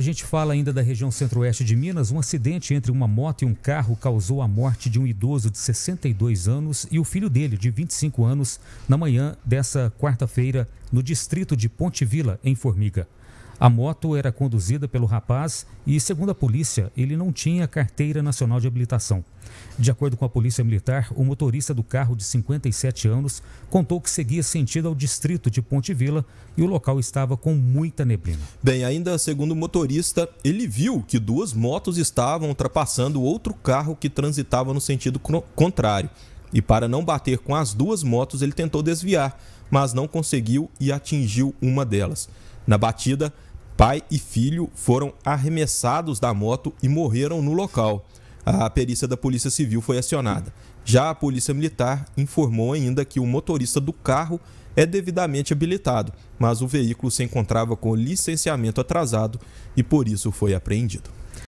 A gente fala ainda da região centro-oeste de Minas. Um acidente entre uma moto e um carro causou a morte de um idoso de 62 anos e o filho dele, de 25 anos, na manhã dessa quarta-feira, no distrito de Ponte Vila, em Formiga. A moto era conduzida pelo rapaz e, segundo a polícia, ele não tinha carteira nacional de habilitação. De acordo com a Polícia Militar, o motorista do carro de 57 anos contou que seguia sentido ao distrito de Ponte Vila e o local estava com muita neblina. Bem, ainda segundo o motorista, ele viu que duas motos estavam ultrapassando outro carro que transitava no sentido contrário. E para não bater com as duas motos, ele tentou desviar, mas não conseguiu e atingiu uma delas. Na batida, Pai e filho foram arremessados da moto e morreram no local. A perícia da Polícia Civil foi acionada. Já a Polícia Militar informou ainda que o motorista do carro é devidamente habilitado, mas o veículo se encontrava com licenciamento atrasado e por isso foi apreendido.